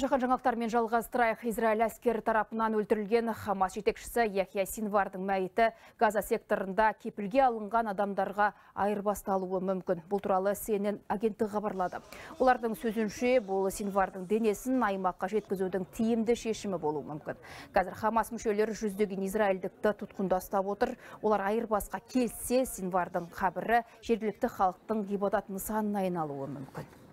Жақын жаңалықтармен жалғастырайық. Израиль әскер тарапынан өлтірілген Хамас жетекшісі Яхия Синвардың мәйіті Газа секторында кепілге алынған адамдарға айырбасталуы мүмкін. Бұл туралы CNN агенттігі хабарлады. Олардың сөзінше, бұл Синвардың денесін аймаққа жеткізудің тиімді шешімі болуы мүмкін. Қазір Хамас мүшелері жүздеген израильдікті тұтқында ұстап отыр. Олар айырбасқа келсе, Синвардың қабірі жергілікті халықтың ғибадат нысанына айналуы мүмкін.